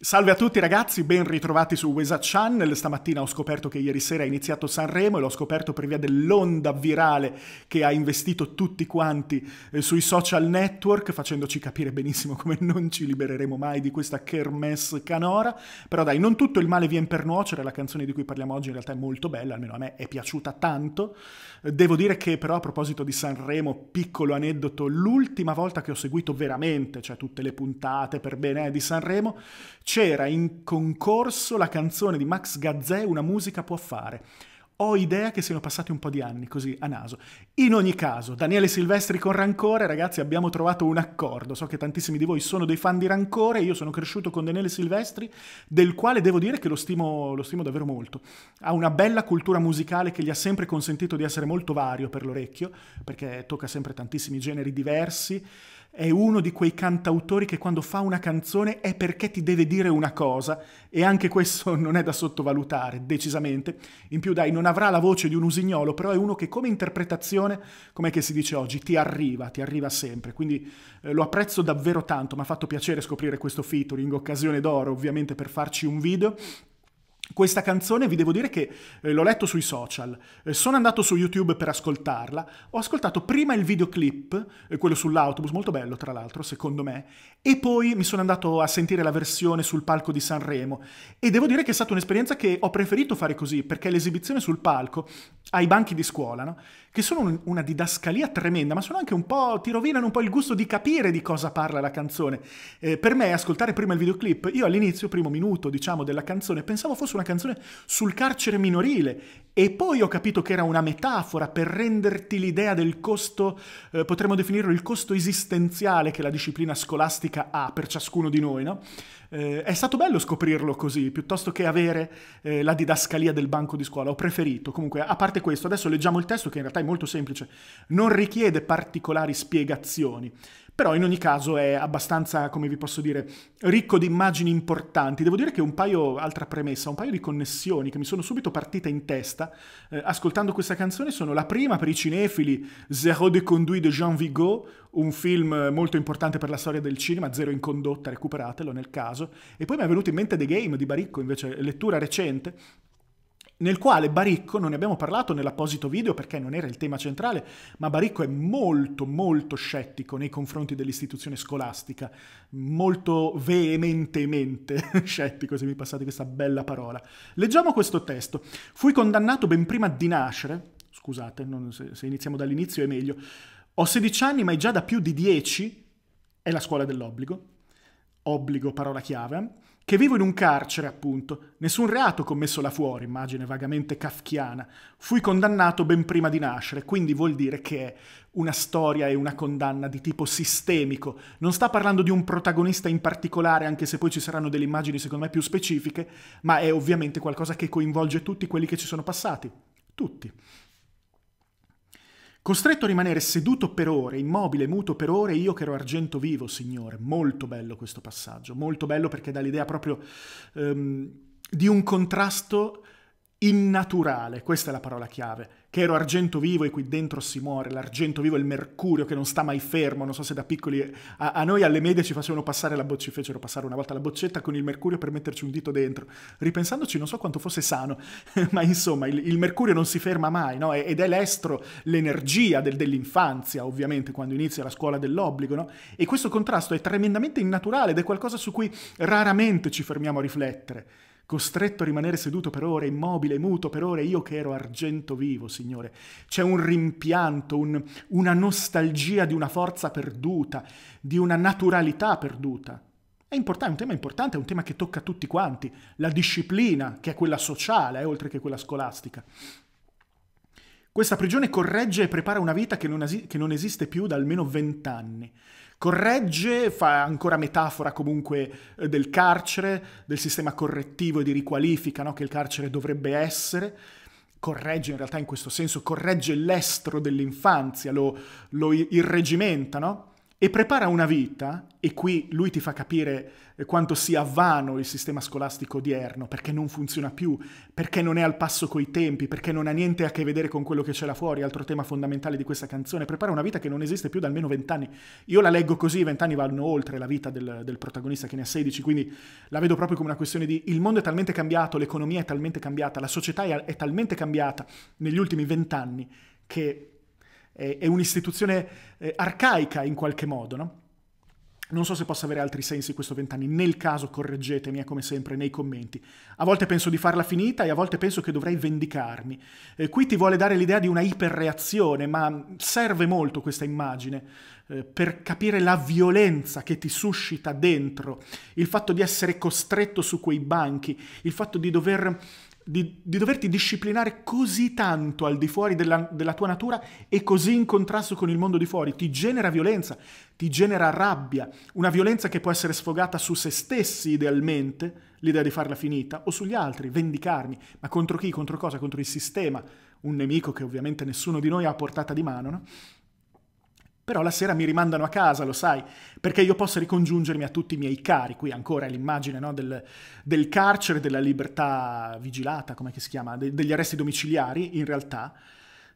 Salve a tutti ragazzi, ben ritrovati su Wesa Channel. Stamattina ho scoperto che ieri sera è iniziato Sanremo e l'ho scoperto per via dell'onda virale che ha investito tutti quanti eh, sui social network, facendoci capire benissimo come non ci libereremo mai di questa kermesse canora. Però dai, non tutto il male viene per nuocere, la canzone di cui parliamo oggi in realtà è molto bella, almeno a me è piaciuta tanto. Eh, devo dire che però a proposito di Sanremo, piccolo aneddoto, l'ultima volta che ho seguito veramente, cioè tutte le puntate per bene eh, di Sanremo, c'era in concorso la canzone di Max Gazzè Una musica può fare. Ho idea che siano passati un po' di anni, così a naso. In ogni caso, Daniele Silvestri con Rancore, ragazzi, abbiamo trovato un accordo. So che tantissimi di voi sono dei fan di Rancore, io sono cresciuto con Daniele Silvestri, del quale devo dire che lo stimo, lo stimo davvero molto. Ha una bella cultura musicale che gli ha sempre consentito di essere molto vario per l'orecchio, perché tocca sempre tantissimi generi diversi è uno di quei cantautori che quando fa una canzone è perché ti deve dire una cosa e anche questo non è da sottovalutare, decisamente. In più dai, non avrà la voce di un usignolo, però è uno che come interpretazione, come si dice oggi, ti arriva, ti arriva sempre. Quindi eh, lo apprezzo davvero tanto, mi ha fatto piacere scoprire questo featuring, occasione d'oro ovviamente per farci un video. Questa canzone vi devo dire che eh, l'ho letto sui social, eh, sono andato su YouTube per ascoltarla, ho ascoltato prima il videoclip, eh, quello sull'autobus, molto bello tra l'altro secondo me, e poi mi sono andato a sentire la versione sul palco di Sanremo e devo dire che è stata un'esperienza che ho preferito fare così perché l'esibizione sul palco ai banchi di scuola, no? che sono un, una didascalia tremenda, ma sono anche un po', ti rovinano un po' il gusto di capire di cosa parla la canzone. Eh, per me ascoltare prima il videoclip, io all'inizio, primo minuto diciamo della canzone, pensavo fosse una canzone canzone sul carcere minorile e poi ho capito che era una metafora per renderti l'idea del costo, eh, potremmo definirlo il costo esistenziale che la disciplina scolastica ha per ciascuno di noi, no? eh, è stato bello scoprirlo così, piuttosto che avere eh, la didascalia del banco di scuola, ho preferito. Comunque, a parte questo, adesso leggiamo il testo che in realtà è molto semplice, non richiede particolari spiegazioni però in ogni caso è abbastanza, come vi posso dire, ricco di immagini importanti. Devo dire che un paio, altra premessa, un paio di connessioni che mi sono subito partite in testa eh, ascoltando questa canzone sono la prima per i cinefili, Zero de Conduit de Jean Vigo, un film molto importante per la storia del cinema, Zero in condotta, recuperatelo nel caso, e poi mi è venuto in mente The Game di Baricco, invece lettura recente, nel quale Baricco, non ne abbiamo parlato nell'apposito video perché non era il tema centrale, ma Baricco è molto molto scettico nei confronti dell'istituzione scolastica, molto veementemente scettico se mi passate questa bella parola. Leggiamo questo testo. Fui condannato ben prima di nascere, scusate, non, se, se iniziamo dall'inizio è meglio, ho 16 anni ma è già da più di 10, è la scuola dell'obbligo, obbligo parola chiave, che vivo in un carcere, appunto. Nessun reato commesso là fuori, immagine vagamente kafkiana. Fui condannato ben prima di nascere, quindi vuol dire che è una storia e una condanna di tipo sistemico. Non sta parlando di un protagonista in particolare, anche se poi ci saranno delle immagini secondo me più specifiche, ma è ovviamente qualcosa che coinvolge tutti quelli che ci sono passati. Tutti. Costretto a rimanere seduto per ore, immobile, muto per ore, io che ero argento vivo, signore. Molto bello questo passaggio, molto bello perché dà l'idea proprio um, di un contrasto innaturale, questa è la parola chiave, che ero argento vivo e qui dentro si muore, l'argento vivo è il mercurio che non sta mai fermo, non so se da piccoli a, a noi alle medie ci facevano passare la boccia, ci fecero passare una volta la boccetta con il mercurio per metterci un dito dentro, ripensandoci non so quanto fosse sano, ma insomma il, il, mercurio non si ferma mai, no? ed è l'estro, l'energia del, dell'infanzia ovviamente quando inizia la scuola dell'obbligo, no? e questo contrasto è tremendamente innaturale ed è qualcosa su cui raramente ci fermiamo a riflettere costretto a rimanere seduto per ore, immobile, muto per ore, io che ero argento vivo, Signore. C'è un rimpianto, un, una nostalgia di una forza perduta, di una naturalità perduta. È importante, è un tema importante, è un tema che tocca a tutti quanti, la disciplina, che è quella sociale, eh, oltre che quella scolastica. Questa prigione corregge e prepara una vita che non, che non esiste più da almeno vent'anni corregge, fa ancora metafora comunque eh, del carcere, del sistema correttivo e di riqualifica no? che il carcere dovrebbe essere corregge in realtà in questo senso, corregge l'estro dell'infanzia, lo, lo irregimenta, no? e prepara una vita, e qui lui ti fa capire eh, quanto sia vano il sistema scolastico odierno, perché non funziona più, perché non è al passo coi tempi, perché non ha niente a che vedere con quello che c'è là fuori, altro tema fondamentale di questa canzone, prepara una vita che non esiste più da almeno vent'anni. Io la leggo così, vent'anni vanno oltre la vita del, del protagonista che ne ha 16, quindi la vedo proprio come una questione di il mondo è talmente cambiato, l'economia è talmente cambiata, la società è, è talmente cambiata negli ultimi vent'anni che è, è un'istituzione eh, arcaica in qualche modo, no? Non so se possa avere altri sensi questo vent'anni, nel caso correggetemi, come sempre, nei commenti. A volte penso di farla finita e a volte penso che dovrei vendicarmi. Eh, qui ti vuole dare l'idea di una iperreazione, ma serve molto questa immagine eh, per capire la violenza che ti suscita dentro, il fatto di essere costretto su quei banchi, il fatto di dover di, di, doverti disciplinare così tanto al di fuori della, della, tua natura e così in contrasto con il mondo di fuori, ti genera violenza, ti genera rabbia, una violenza che può essere sfogata su se stessi idealmente, l'idea di farla finita, o sugli altri, vendicarmi, ma contro chi, contro cosa, contro il sistema, un nemico che ovviamente nessuno di noi ha a portata di mano, no? Però la sera mi rimandano a casa, lo sai, perché io possa ricongiungermi a tutti i miei cari. Qui ancora è l'immagine no, del, del, carcere, della libertà vigilata, come si chiama, De, degli arresti domiciliari, in realtà.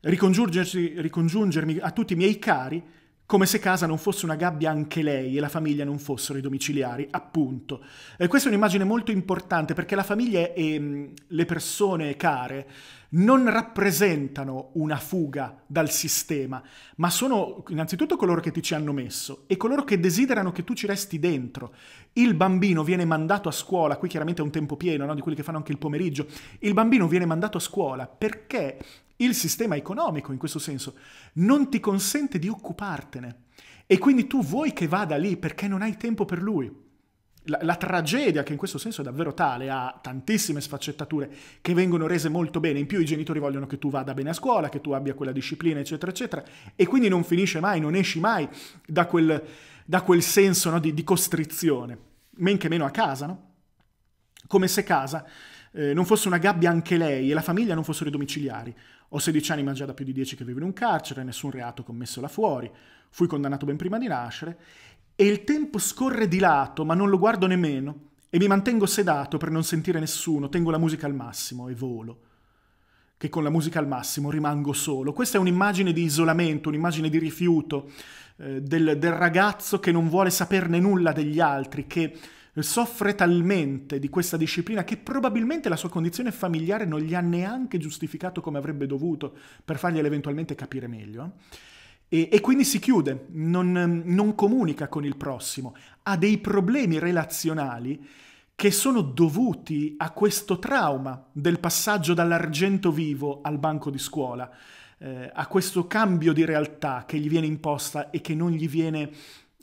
ricongiungermi a tutti i miei cari come se casa non fosse una gabbia anche lei e la famiglia non fossero i domiciliari, appunto. Eh, questa è un'immagine molto importante perché la famiglia e ehm, mh, le persone care non rappresentano una fuga dal sistema, ma sono innanzitutto coloro che ti ci hanno messo e coloro che desiderano che tu ci resti dentro. Il bambino viene mandato a scuola, qui chiaramente è un tempo pieno, no? di quelli che fanno anche il pomeriggio, il bambino viene mandato a scuola perché il sistema economico, in questo senso, non ti consente di occupartene. E quindi tu vuoi che vada lì perché non hai tempo per lui la, la, tragedia, che in questo senso è davvero tale, ha tantissime sfaccettature che vengono rese molto bene. In più i genitori vogliono che tu vada bene a scuola, che tu abbia quella disciplina, eccetera, eccetera. E quindi non finisce mai, non esci mai da quel, da quel senso no, di, di, costrizione. Men che meno a casa, no? Come se casa eh, non fosse una gabbia anche lei e la famiglia non fossero i domiciliari. Ho 16 anni, ma già da più di 10 che vivo in un carcere, nessun reato commesso là fuori. Fui condannato ben prima di nascere e il tempo scorre di lato, ma non lo guardo nemmeno, e mi mantengo sedato per non sentire nessuno, tengo la musica al massimo e volo. Che con la musica al massimo rimango solo. Questa è un'immagine di isolamento, un'immagine di rifiuto, eh, del, del ragazzo che non vuole saperne nulla degli altri, che soffre talmente di questa disciplina che probabilmente la sua condizione familiare non gli ha neanche giustificato come avrebbe dovuto per fargliela eventualmente capire meglio. Eh? E, e quindi si chiude, non, non comunica con il prossimo, ha dei problemi relazionali che sono dovuti a questo trauma del passaggio dall'argento vivo al banco di scuola, eh, a questo cambio di realtà che gli viene imposta e che non gli viene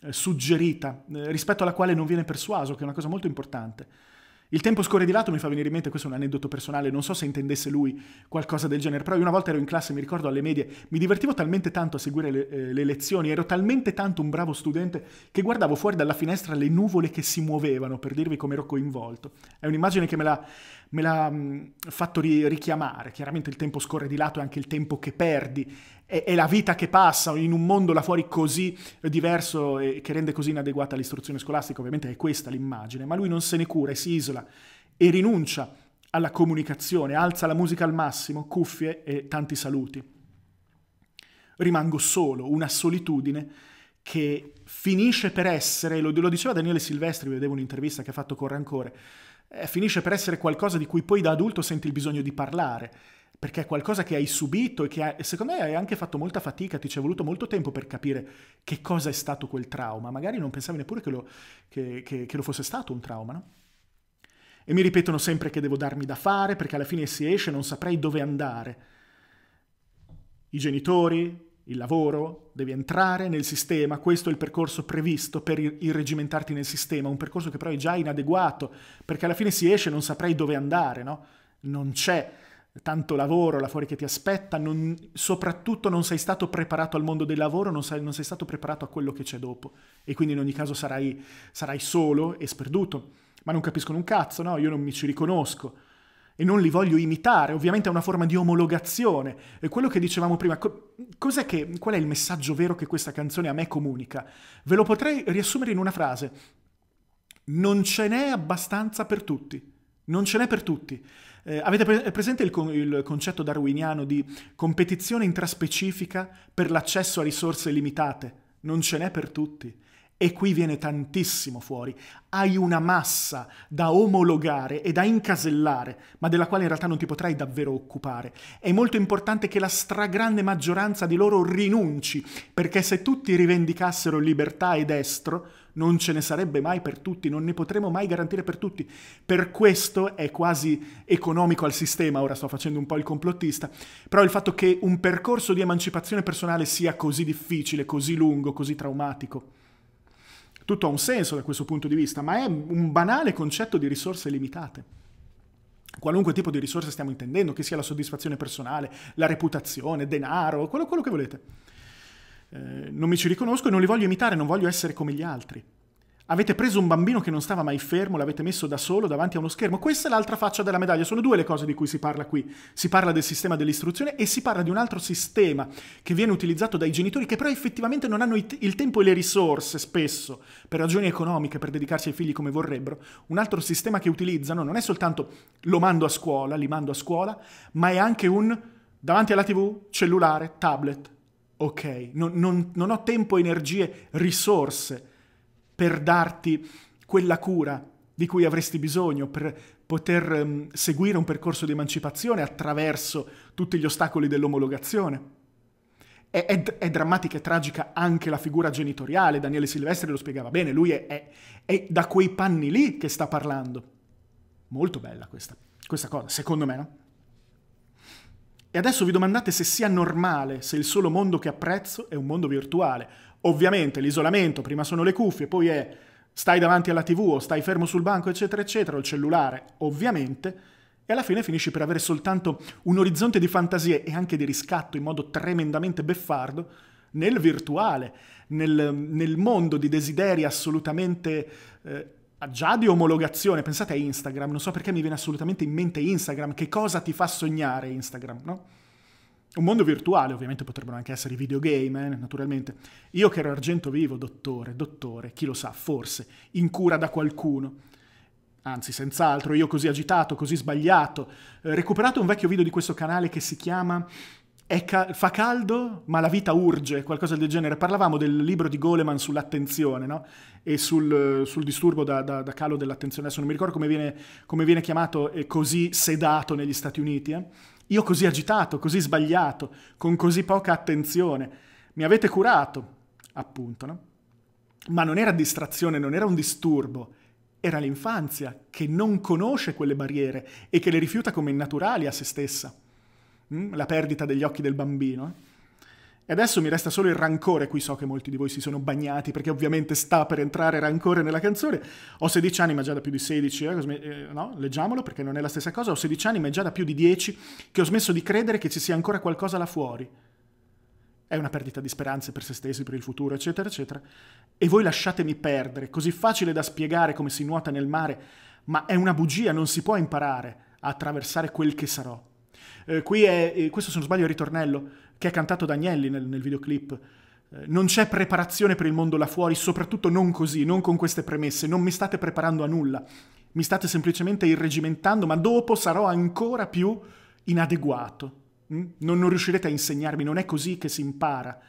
eh, suggerita, eh, rispetto alla quale non viene persuaso, che è una cosa molto importante. Il tempo scorre di lato mi fa venire in mente, questo è un aneddoto personale, non so se intendesse lui qualcosa del genere, però io una volta ero in classe, mi ricordo alle medie, mi divertivo talmente tanto a seguire le, eh, le lezioni, ero talmente tanto un bravo studente che guardavo fuori dalla finestra le nuvole che si muovevano, per dirvi come ero coinvolto. È un'immagine che me la me l'ha fatto ri- richiamare. Chiaramente il tempo scorre di lato è anche il tempo che perdi è, è, la vita che passa in un mondo là fuori così diverso e che rende così inadeguata l'istruzione scolastica. Ovviamente è questa l'immagine, ma lui non se ne cura e si isola e rinuncia alla comunicazione, alza la musica al massimo, cuffie e tanti saluti. Rimango solo, una solitudine che finisce per essere, lo, lo diceva Daniele Silvestri, vedevo un'intervista che ha fatto con Rancore, eh, finisce per essere qualcosa di cui poi da adulto senti il bisogno di parlare, perché è qualcosa che hai subito e che hai, secondo me hai anche fatto molta fatica, ti ci è voluto molto tempo per capire che cosa è stato quel trauma, magari non pensavi neppure che lo, che, che, che lo fosse stato un trauma, no? E mi ripetono sempre che devo darmi da fare perché alla fine si esce e non saprei dove andare. I genitori, il lavoro, devi entrare nel sistema, questo è il percorso previsto per irregimentarti nel sistema, un percorso che però è già inadeguato, perché alla fine si esce e non saprai dove andare, no? Non c'è tanto lavoro là fuori che ti aspetta, non, soprattutto non sei stato preparato al mondo del lavoro, non sei, non sei stato preparato a quello che c'è dopo e quindi in ogni caso sarai, sarai solo e sperduto. Ma non capiscono un cazzo, no? Io non mi ci riconosco e non li voglio imitare, ovviamente è una forma di omologazione. E quello che dicevamo prima, co- che, qual è il messaggio vero che questa canzone a me comunica? Ve lo potrei riassumere in una frase. Non ce n'è abbastanza per tutti. Non ce n'è per tutti. Eh, avete pre- presente il, con- il, concetto darwiniano di competizione intraspecifica per l'accesso a risorse limitate? Non ce n'è per tutti. E qui viene tantissimo fuori. Hai una massa da omologare e da incasellare, ma della quale in realtà non ti potrai davvero occupare. È molto importante che la stragrande maggioranza di loro rinunci, perché se tutti rivendicassero libertà e destro, non ce ne sarebbe mai per tutti, non ne potremo mai garantire per tutti. Per questo è quasi economico al sistema, ora sto facendo un po' il complottista, però il fatto che un percorso di emancipazione personale sia così difficile, così lungo, così traumatico, tutto ha un senso da questo punto di vista, ma è un banale concetto di risorse limitate qualunque tipo di risorse stiamo intendendo, che sia la soddisfazione personale, la reputazione, denaro, quello, quello che volete. Eh, non mi ci riconosco e non li voglio imitare, non voglio essere come gli altri. Avete preso un bambino che non stava mai fermo, l'avete messo da solo davanti a uno schermo. Questa è l'altra faccia della medaglia. Sono due le cose di cui si parla qui. Si parla del sistema dell'istruzione e si parla di un altro sistema che viene utilizzato dai genitori che però effettivamente non hanno il tempo e le risorse spesso per ragioni economiche, per dedicarsi ai figli come vorrebbero. Un altro sistema che utilizzano non è soltanto lo mando a scuola, li mando a scuola, ma è anche un davanti alla tv, cellulare, tablet. Ok, non, non, non ho tempo, energie, risorse per darti quella cura di cui avresti bisogno per poter um, seguire un percorso di emancipazione attraverso tutti gli ostacoli dell'omologazione. È, è, è, drammatica e tragica anche la figura genitoriale, Daniele Silvestri lo spiegava bene, lui è, è da quei panni lì che sta parlando. Molto bella questa, questa cosa, secondo me, no? E adesso vi domandate se sia normale, se il solo mondo che apprezzo è un mondo virtuale. Ovviamente l'isolamento, prima sono le cuffie, poi è stai davanti alla tv o stai fermo sul banco, eccetera, eccetera, o il cellulare, ovviamente, e alla fine finisci per avere soltanto un orizzonte di fantasie e anche di riscatto in modo tremendamente beffardo nel virtuale, nel, nel mondo di desideri assolutamente eh, Ah, già di omologazione, pensate a Instagram, non so perché mi viene assolutamente in mente Instagram, che cosa ti fa sognare Instagram, no? Un mondo virtuale, ovviamente potrebbero anche essere i videogame, eh, naturalmente. Io che ero argento vivo, dottore, dottore, chi lo sa, forse, in cura da qualcuno. Anzi, senz'altro, io così agitato, così sbagliato. Eh, recuperate un vecchio video di questo canale che si chiama Ca- fa caldo, ma la vita urge, qualcosa del genere. Parlavamo del libro di Goleman sull'attenzione no? e sul, sul disturbo da, da, da, calo dell'attenzione. Adesso non mi ricordo come viene, come viene chiamato e eh, così sedato negli Stati Uniti. Eh? Io così agitato, così sbagliato, con così poca attenzione. Mi avete curato, appunto. No? Ma non era distrazione, non era un disturbo. Era l'infanzia che non conosce quelle barriere e che le rifiuta come innaturali a se stessa. Mm? la perdita degli occhi del bambino. Eh? E adesso mi resta solo il rancore, qui so che molti di voi si sono bagnati perché ovviamente sta per entrare rancore nella canzone. Ho 16 anni ma già da più di 16, eh, eh? no, leggiamolo perché non è la stessa cosa, ho 16 anni ma già da più di 10 che ho smesso di credere che ci sia ancora qualcosa là fuori. È una perdita di speranze per se stessi, per il futuro, eccetera, eccetera. E voi lasciatemi perdere, così facile da spiegare come si nuota nel mare, ma è una bugia, non si può imparare a attraversare quel che sarò. Eh, qui è, eh, questo se non sbaglio è il ritornello, che è cantato da Agnelli nel, nel videoclip. Eh, non c'è preparazione per il mondo là fuori, soprattutto non così, non con queste premesse, non mi state preparando a nulla, mi state semplicemente irregimentando, ma dopo sarò ancora più inadeguato. Mm? Non, non riuscirete a insegnarmi, non è così che si impara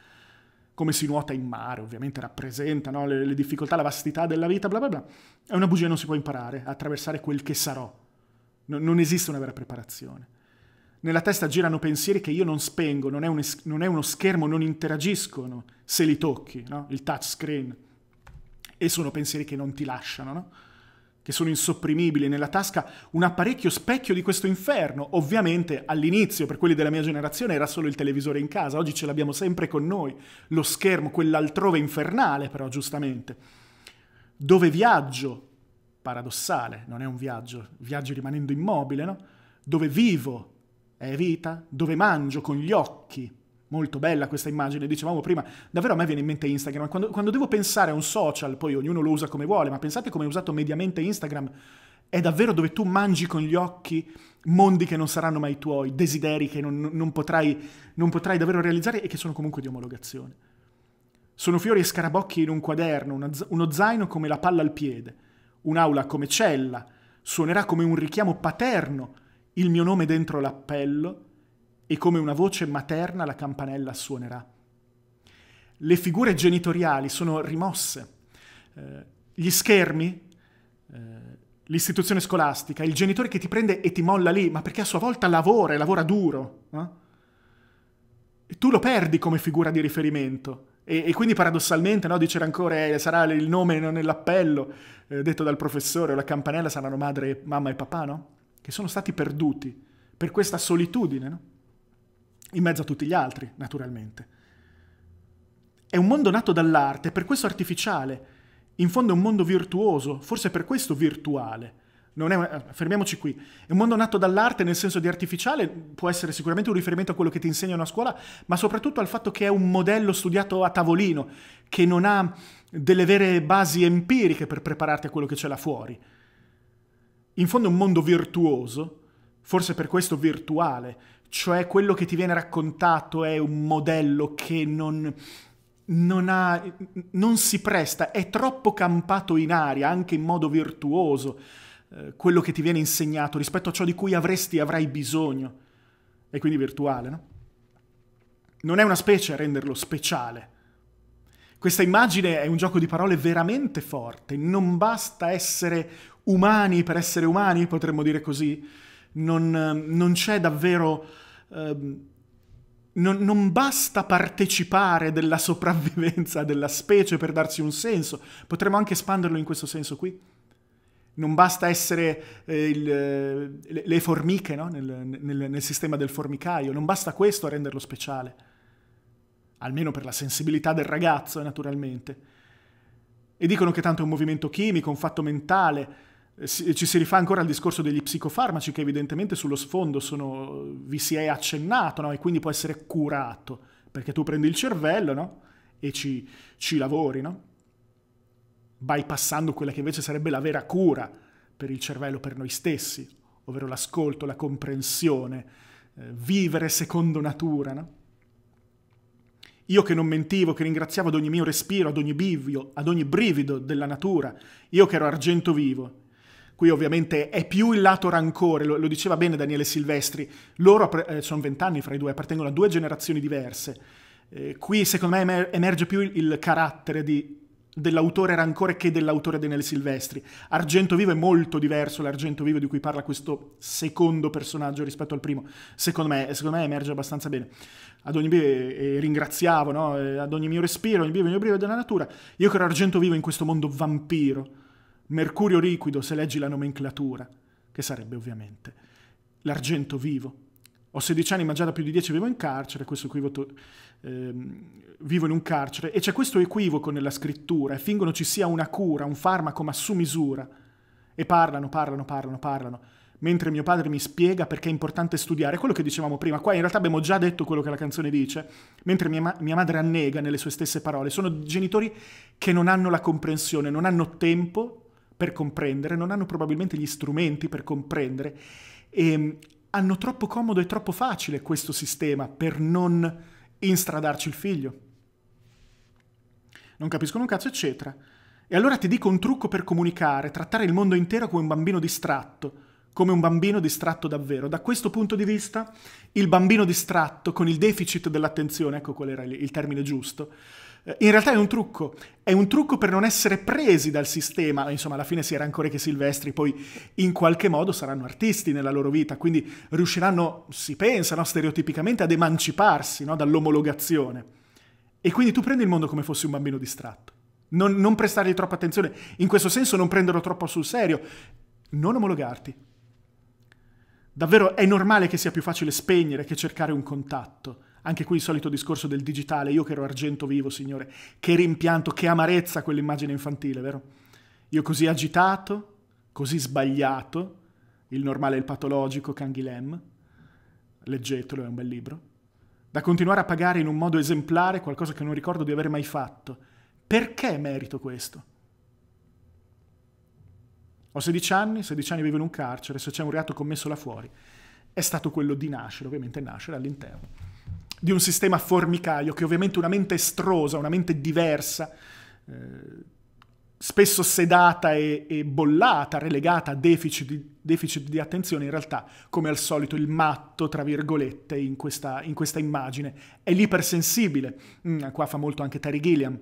come si nuota in mare, ovviamente rappresenta no? le, le, difficoltà, la vastità della vita, bla bla bla. È una bugia, non si può imparare a attraversare quel che sarò. No, non esiste una vera preparazione nella testa girano pensieri che io non spengo, non è, un non è uno schermo, non interagiscono se li tocchi, no? il touchscreen. E sono pensieri che non ti lasciano, no? che sono insopprimibili nella tasca, un apparecchio specchio di questo inferno. Ovviamente all'inizio, per quelli della mia generazione, era solo il televisore in casa, oggi ce l'abbiamo sempre con noi, lo schermo, quell'altrove infernale però, giustamente. Dove viaggio, paradossale, non è un viaggio, viaggio rimanendo immobile, no? Dove vivo, è vita, dove mangio con gli occhi. Molto bella questa immagine, dicevamo prima, davvero a me viene in mente Instagram, quando, quando devo pensare a un social, poi ognuno lo usa come vuole, ma pensate come è usato mediamente Instagram, è davvero dove tu mangi con gli occhi mondi che non saranno mai tuoi, desideri che non, non, potrai, non potrai davvero realizzare e che sono comunque di omologazione. Sono fiori e scarabocchi in un quaderno, una, uno zaino come la palla al piede, un'aula come cella, suonerà come un richiamo paterno il mio nome dentro l'appello e come una voce materna la campanella suonerà. Le figure genitoriali sono rimosse, eh, gli schermi, eh, l'istituzione scolastica, il genitore che ti prende e ti molla lì, ma perché a sua volta lavora e lavora duro. Eh? E tu lo perdi come figura di riferimento. E, e quindi paradossalmente no, dice Rancore, eh, sarà il nome nell'appello eh, detto dal professore o la campanella saranno madre, mamma e papà, no? che sono stati perduti per questa solitudine, no? in mezzo a tutti gli altri, naturalmente. È un mondo nato dall'arte, per questo artificiale, in fondo è un mondo virtuoso, forse per questo virtuale. È, eh, fermiamoci qui. È un mondo nato dall'arte nel senso di artificiale, può essere sicuramente un riferimento a quello che ti insegnano a scuola, ma soprattutto al fatto che è un modello studiato a tavolino, che non ha delle vere basi empiriche per prepararti a quello che c'è là fuori. In fondo è un mondo virtuoso, forse per questo virtuale, cioè quello che ti viene raccontato è un modello che non, non, ha, non si presta, è troppo campato in aria, anche in modo virtuoso, eh, quello che ti viene insegnato rispetto a ciò di cui avresti e avrai bisogno. E quindi virtuale, no? Non è una specie a renderlo speciale. Questa immagine è un gioco di parole veramente forte, non basta essere umani per essere umani, potremmo dire così. Non, non c'è davvero... Ehm, non, non, basta partecipare della sopravvivenza della specie per darsi un senso, potremmo anche espanderlo in questo senso qui. Non basta essere eh, il, eh, le, le, formiche no? nel, nel, nel sistema del formicaio, non basta questo a renderlo speciale, almeno per la sensibilità del ragazzo, naturalmente. E dicono che tanto è un movimento chimico, un fatto mentale, ci si rifà ancora al discorso degli psicofarmaci che evidentemente sullo sfondo sono, vi si è accennato no? e quindi può essere curato, perché tu prendi il cervello no? e ci, ci lavori, no? bypassando quella che invece sarebbe la vera cura per il cervello, per noi stessi, ovvero l'ascolto, la comprensione, eh, vivere secondo natura. Io che non mentivo, che ringraziavo ad ogni mio respiro, ad ogni bivio, ad ogni brivido della natura, io che ero argento vivo, Qui ovviamente è più il lato rancore, lo, lo diceva bene Daniele Silvestri, loro eh, sono vent'anni fra i due, appartengono a due generazioni diverse. Eh, qui secondo me emer emerge più il, il carattere dell'autore rancore che dell'autore Daniele Silvestri. Argento Vivo è molto diverso l'Argento Vivo di cui parla questo secondo personaggio rispetto al primo. Secondo me, secondo me emerge abbastanza bene ad ogni beve eh, eh, ringraziavo, no? Eh, ad ogni mio respiro, ad ogni mio brivido della natura. Io credo argento vivo in questo mondo vampiro, mercurio liquido se leggi la nomenclatura, che sarebbe ovviamente l'argento vivo. Ho 16 anni ma già da più di 10 vivo in carcere, questo equivoco, ehm, vivo in un carcere, e c'è questo equivoco nella scrittura, e fingono ci sia una cura, un farmaco ma su misura, e parlano, parlano, parlano, parlano, mentre mio padre mi spiega perché è importante studiare, quello che dicevamo prima, qua in realtà abbiamo già detto quello che la canzone dice, mentre mia, ma mia madre annega nelle sue stesse parole, sono genitori che non hanno la comprensione, non hanno tempo per comprendere, non hanno probabilmente gli strumenti per comprendere e ehm, hanno troppo comodo e troppo facile questo sistema per non instradarci il figlio. Non capiscono un cazzo, eccetera. E allora ti dico un trucco per comunicare, trattare il mondo intero come un bambino distratto, come un bambino distratto davvero. Da questo punto di vista, il bambino distratto con il deficit dell'attenzione, ecco qual era il termine giusto, eh, in realtà è un trucco, è un trucco per non essere presi dal sistema, insomma alla fine si era ancora che Silvestri, poi in qualche modo saranno artisti nella loro vita, quindi riusciranno, si pensa no, stereotipicamente, ad emanciparsi no, dall'omologazione. E quindi tu prendi il mondo come fossi un bambino distratto, non, non prestargli troppa attenzione, in questo senso non prenderlo troppo sul serio, non omologarti. Davvero è normale che sia più facile spegnere che cercare un contatto anche qui il solito discorso del digitale, io che ero argento vivo, signore, che rimpianto, che amarezza quell'immagine infantile, vero? Io così agitato, così sbagliato, il normale e il patologico, Canghilem, leggetelo, è un bel libro, da continuare a pagare in un modo esemplare qualcosa che non ricordo di aver mai fatto. Perché merito questo? Ho 16 anni, 16 anni vivo in un carcere, se c'è un reato commesso là fuori, è stato quello di nascere, ovviamente nascere all'interno di un sistema formicaio che ovviamente una mente estrosa, una mente diversa, eh, spesso sedata e, e, bollata, relegata a deficit di, deficit di, attenzione, in realtà come al solito il matto, tra virgolette, in questa, in questa immagine è l'ipersensibile, mm, qua fa molto anche Terry Gilliam,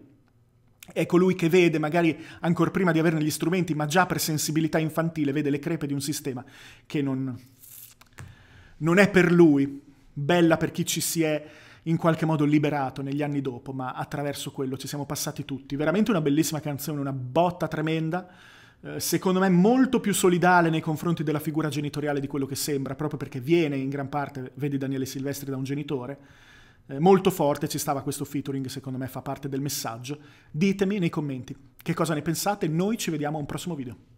è colui che vede, magari ancora prima di averne gli strumenti, ma già per sensibilità infantile, vede le crepe di un sistema che non, non è per lui bella per chi ci si è in qualche modo liberato negli anni dopo, ma attraverso quello ci siamo passati tutti. Veramente una bellissima canzone, una botta tremenda, eh, secondo me molto più solidale nei confronti della figura genitoriale di quello che sembra, proprio perché viene in gran parte, vedi Daniele Silvestri, da un genitore. Eh, molto forte ci stava questo featuring, secondo me fa parte del messaggio. Ditemi nei commenti che cosa ne pensate, noi ci vediamo a un prossimo video.